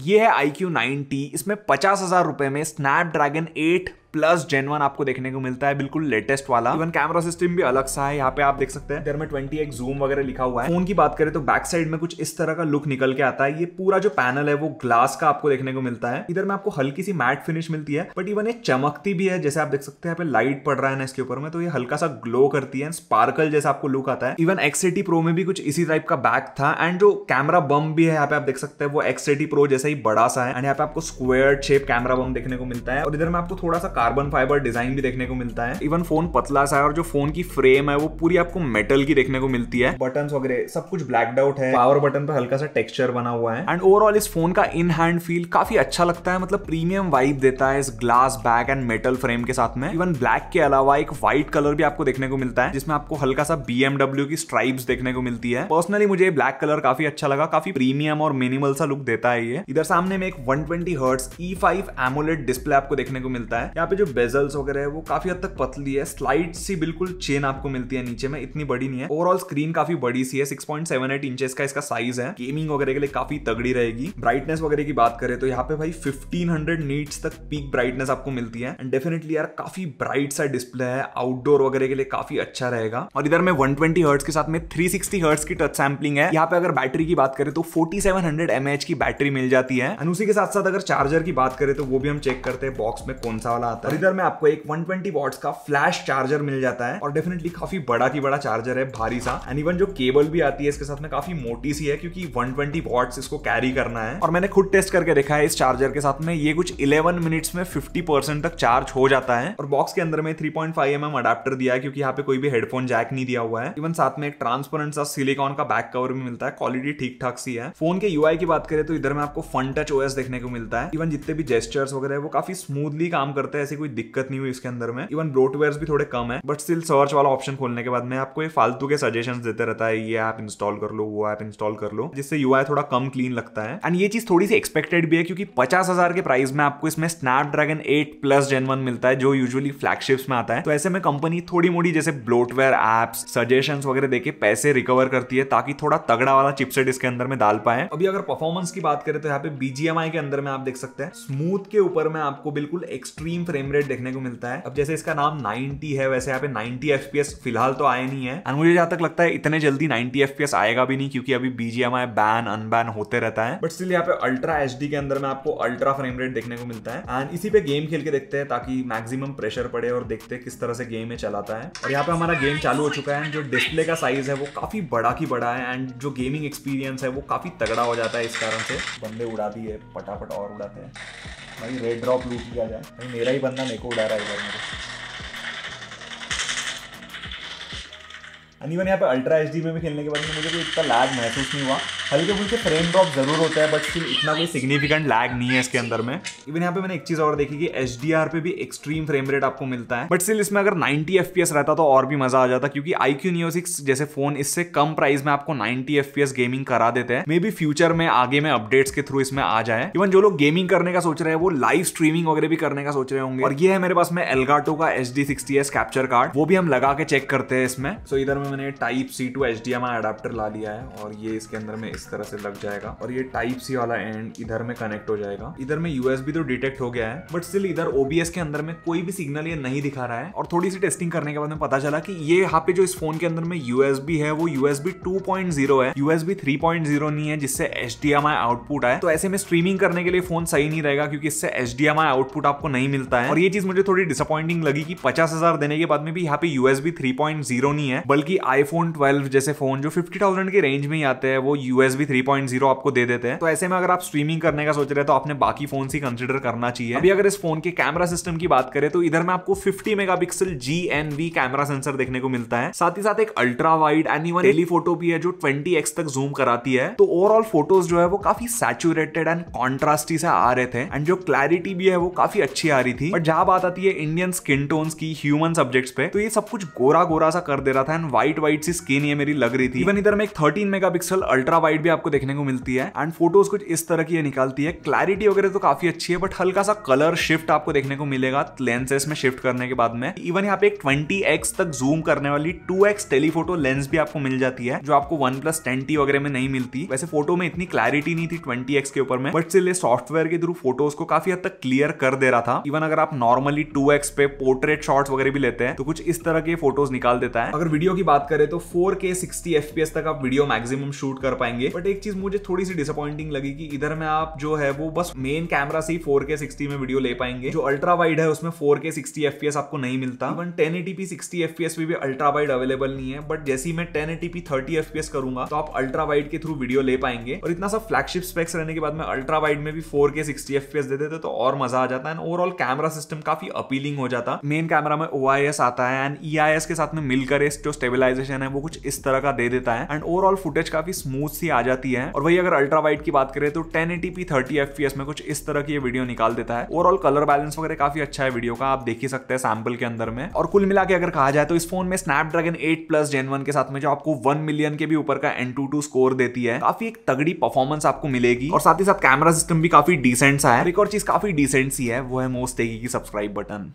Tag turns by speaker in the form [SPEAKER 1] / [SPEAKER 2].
[SPEAKER 1] ये है I Q nine T इसमें पचास हजार रुपए में Snapdragon eight plus gen one आपको देखने को मिलता है बिल्कुल लेटेस्ट वाला इवन कैमरा सिस्टम भी अलग सा है यहाँ पे आप देख सकते हैं इधर में ट्वेंटी एक जूम वगैरह लिखा हुआ है फोन की बात करें तो बैक साइड में कुछ इस तरह का लुक निकल के आता है ये पूरा जो पैनल है वो ग्लास का आपको देखने को मिलता है इधर में आपको हल्की सी मैट फिनिश मिलती है बट इवन ये चमकती भी है जैसे आप देख सकते हैं यहाँ पे लाइट पड़ रहा है ना इसके ऊपर में तो ये हल्का सा ग्लो करती है स्पार्कल जैसा आपको लुक आता है इवन एक्स एटी प्रो में भी कुछ इसी टाइप का बैक था एंड जो कैमरा बम भी है यहाँ पे आप देख सकते हैं वो एक्स एटी प्रो जैसा ही बड़ा सा है एंड यहाँ पे आपको स्क्वेयर शेप कैमरा बम देखने को मिलता है और इधर में आपको थोड़ा सा कार्बन फाइबर डिजाइन भी देखने को मिलता है इवन फोन पतला सा है और जो फोन की फ्रेम है वो पूरी आपको मेटल की देखने को मिलती है बटन वगैरह सब कुछ ब्लैक आउट है पावर बटन पर हल्का सा टेक्सचर बना हुआ है एंड ओवरऑल इस फोन का इन हैंड फील काफी अच्छा लगता है मतलब प्रीमियम वाइब देता है इस glass back and metal frame के साथ में इवन ब्लैक के अलावा एक व्हाइट कलर भी आपको देखने को मिलता है जिसमें आपको हल्का सा बीएमडब्ल्यू की स्ट्राइप्स देखने को मिलती है पर्सनली मुझे ब्लैक कलर काफी अच्छा लगा काफी प्रीमियम और मिनिमल सा लुक देता है ये इधर सामने में एक 120 हर्ट्स E5 एमोलेड डिस्प्ले आपको देखने को मिलता है यहाँ पे जो बेजल्स वगैरह है वो काफी हद तक पतली है स्लाइड सी बिल्कुल चेन आपको मिलती है नीचे में इतनी बड़ी नहीं है ओवरऑल स्क्रीन काफी बड़ी सी है एट इंचेस का इसका साइज है गेमिंग वगैरह के लिए काफी तगड़ी रहेगी ब्राइटनेस वगैरह की बात करें तो यहाँ पे भाई हंड्रेड नीट्स तक पीक ब्राइटनेस आपको मिलती है एंड डेफिनेटली यार काफी ब्राइट सा डिस्प्ले है आउटडोर वगैरह के लिए काफी अच्छा रहेगा और इधर में वन ट्वेंटी के साथ में थ्री सिक्सटी की टच सैम्पलिंग है यहाँ पे अगर बैटरी की बात करें तो 4700 mAh की बैटरी मिल जाती है एंड उसी के साथ साथ अगर चार्जर की बात करें तो वो भी हम चेक करते हैं बॉक्स में कौन सा वाला आता है इधर में आपको एक 120 ट्वेंटी का फ्लैश चार्जर मिल जाता है और डेफिनेटली काफी बड़ा की बड़ा चार्जर है भारी सा एंड इवन जो केबल भी आती है इसके साथ में काफी मोटी सी है क्योंकि 120 ट्वेंटी इसको कैरी करना है और मैंने खुद टेस्ट करके देखा है इस चार्जर के साथ में ये कुछ इलेवन मिनट्स में फिफ्टी परसेंट तक चार्ज हो जाता है और बॉक्स के अंदर में थ्री पॉइंट अडाप्टर दिया है क्योंकि यहाँ पे कोई भी हेडफोन जैक नहीं दिया हुआ है इवन साथ में एक ट्रांसपेरेंट सा सिलिकॉन का बैक कवर भी मिलता है क्वालिटी ठीक ठाक सी है फोन के यूआई की बात करें तो इधर में आपको फन टच ओएस देखने को मिलता है इवन जितने भी जेस्टर्स वगैरह वो काफी स्मूथली काम करते हैं ऐसी कोई दिक्कत नहीं हुई इसके अंदर में इवन ब्रोटवेयर भी थोड़े कम है बट स्टिल सर्च वाला ऑप्शन खोलने के बाद में आपको ये फालतू के सजेशन देते रहता है ये ऐप इंस्टॉल कर लो वो ऐप इंस्टॉल कर लो जिससे यू थोड़ा कम क्लीन लगता है एंड ये चीज थोड़ी सी एक्सपेक्टेड भी है क्योंकि पचास हजार के प्राइस में आपको इसमें Snapdragon eight plus gen one मिलता है जो यूजली फ्लैगशिप्स में आता है तो ऐसे में कंपनी थोड़ी मोड़ी जैसे ब्लोटवेयर एप्स सजेशन वगैरह देके पैसे रिकवर करती है ताकि थोड़ा तगड़ा वाला चिपसेट इसके अंदर में डाल पाए अभी अगर परफॉर्मेंस की बात करें तो यहाँ पे बीजीएमआई के अंदर में आप देख सकते हैं स्मूथ के ऊपर में आपको बिल्कुल एक्सट्रीम फ्रेम रेट देखने को मिलता है अब जैसे इसका नाम 90 है वैसे यहाँ पे 90 एफ फिलहाल तो आए नहीं है एंड मुझे जहां तक लगता है इतने जल्दी 90 एफ आएगा भी नहीं क्योंकि अभी बीजीएमआई बैन अनबैन होते रहता है बट स्टिल यहाँ पे अल्ट्रा एच के अंदर में आपको अल्ट्रा फ्रेम रेट देखने को मिलता है एंड इसी पे गेम खेल के देखते हैं ताकि मैक्सिमम प्रेशर पड़े और देखते हैं किस तरह से गेम में चलाता है और यहाँ पे हमारा गेम चालू हो चुका है जो डिस्प्ले का साइज है वो काफी बड़ा की बड़ा है एंड जो गेमिंग एक्सपीरियंस है वो काफी तगड़ा हो जाता है इस कारण से बंदे उड़ा दिए पटापट और उड़ाते हैं भाई रेड ड्रॉप लूट किया जाए भाई मेरा ही बंदा मेरे को उड़ा रहा है इधर मेरे इवन यहाँ पे अल्ट्रा एच में भी खेलने के बाद मुझे कोई इतना लैग महसूस नहीं हुआ हल्के फुल्के फ्रेम ड्रॉप जरूर होता है बट स्टिल इतना कोई सिग्निफिकेंट लैग नहीं है इसके अंदर में इवन यहाँ पे मैंने एक चीज और देखी कि एच पे भी एक्सट्रीम फ्रेम रेट आपको मिलता है बट स्टिल इसमें अगर 90 एफ रहता तो और भी मजा आ जाता क्योंकि आई क्यू नियो सिक्स जैसे फोन इससे कम प्राइस में आपको नाइनटी एफ गेमिंग करा देते हैं मे बी फ्यूचर में आगे में अपडेट्स के थ्रू इसमें आ जाए इवन जो लोग गेमिंग करने का सोच रहे हैं वो लाइव स्ट्रीमिंग वगैरह भी करने का सोच रहे होंगे और ये है मेरे पास में एलगाटो का एच डी कैप्चर कार्ड वो भी हम लगा के चेक करते हैं इसमें सो so, इधर में मैंने type C to H D M ला लिया है और ये इसके अंदर में इस तरह से लग जाएगा और ये टाइप सी वाला एंड इधर में कनेक्ट हो जाएगा इधर में यूएसबी तो डिटेक्ट हो गया है बट स्टिल इधर ओबीएस के अंदर में कोई भी सिग्नल ये नहीं दिखा रहा है और थोड़ी सी टेस्टिंग करने के बाद में पता चला कि ये यहाँ पे जो इस फोन के अंदर में यूएसबी है वो यूएसबी जीरो है यूएसबी जीरो नहीं है जिससे एच आउटपुट आए तो ऐसे में स्ट्रीमिंग करने के लिए फोन सही नहीं रहेगा क्योंकि इससे एच आउटपुट आपको नहीं मिलता है और ये चीज मुझे थोड़ी डिसअपॉइंटिंग लगी कि पचास हजार देने के बाद में भी यहाँ पे यूएसबी थ्री नहीं है बल्कि आईफोन ट्वेल्व जैसे फोन जो फिफ्टी के रेंज में ही आते हैं वो U S B three point zero आपको दे देते हैं तो ऐसे में अगर आप स्ट्रीमिंग करने का सोच रहे हैं तो आपने बाकी फोन ही कंसिडर करना चाहिए अभी अगर इस फोन के कैमरा सिस्टम की बात करें तो इधर में आपको 50 मेगापिक्सल जी कैमरा सेंसर देखने को मिलता है साथ ही साथ एक ultra wide and even photo भी है जो ट्वेंटी तक जूम कराती है तो ओवरऑल फोटोज जो है वो काफी सैचुरेटेड एंड कॉन्ट्रास्टी से आ रहे थे एंड जो क्लैरिटी भी है वो काफी अच्छी आ रही थी बट जहां बात आती है इंडियन स्किन टोन की ह्यूमन सब्जेक्ट्स पे तो ये सब कुछ गोरा गोरा सा कर दे रहा था एंड व्हाइट व्हाइट सी स्किन ये मेरी लग रही थी इवन इधर में एक थर्टीन मेगा अल्ट्रा वाइट भी आपको देखने को मिलती है एंड फोटोज कुछ इस तरह की निकालती है क्लैरिटी वगैरह तो काफी अच्छी है बट हल्का सा कलर शिफ्ट आपको देखने को मिलेगा लेंसेस में शिफ्ट करने के बाद में इवन यहाँ पे एक ट्वेंटी तक जूम करने वाली टू टेलीफोटो लेंस भी आपको मिल जाती है जो आपको वन प्लस वगैरह में नहीं मिलती वैसे फोटो में इतनी क्लैरिटी नहीं थी ट्वेंटी के ऊपर में बट स्टिल सॉफ्टवेयर के थ्रू फोटोज को काफी हद तक क्लियर कर दे रहा था इवन अगर आप नॉर्मली टू पे पोर्ट्रेट शॉट्स वगैरह भी लेते हैं तो कुछ इस तरह के फोटोज निकाल देता है अगर वीडियो की बात करें तो फोर के तक आप वीडियो मैक्सिमम शूट कर पाएंगे जाएंगे बट एक चीज मुझे थोड़ी सी डिसअपॉइंटिंग लगी कि इधर में आप जो है वो बस मेन कैमरा से ही 4K 60 में वीडियो ले पाएंगे जो अल्ट्रा वाइड है उसमें 4K 60 FPS आपको नहीं मिलता इवन 1080p 60 FPS में भी अल्ट्रा वाइड अवेलेबल नहीं है बट जैसे ही मैं टेन 1080p 30 FPS करूंगा तो आप अल्ट्रा वाइड के थ्रू वीडियो ले पाएंगे और इतना सा फ्लैगशिप स्पेक्स रहने के बाद में अल्ट्रा वाइड में भी 4K 60 FPS दे देते तो और मजा आ जाता है ओवरऑल कैमरा सिस्टम काफी अपीलिंग हो जाता मेन कैमरा में ओ आता है एंड ई e के साथ में मिलकर जो स्टेबिलाईजेशन है वो कुछ इस तरह का दे देता है एंड ओवरऑल फुटेज काफी स्मूथ सी अच्छी आ जाती है और वही अगर अल्ट्रा वाइट की बात करें तो ten eighty P thirty F P S में कुछ इस तरह की वीडियो निकाल देता है ओवरऑल कलर बैलेंस वगैरह काफी अच्छा है वीडियो का आप देख ही सकते हैं सैम्पल के अंदर में और कुल मिला के अगर कहा जाए तो इस फोन में स्नैपड्रैगन एट प्लस जेन 1 के साथ में जो आपको वन मिलियन के भी ऊपर का एन टू स्कोर देती है काफी एक तगड़ी परफॉर्मेंस आपको मिलेगी और साथ ही साथ कैमरा सिस्टम भी काफी डिसेंट सा है एक और चीज काफी डिसेंट सी है वो है मोस्ट की सब्सक्राइब बटन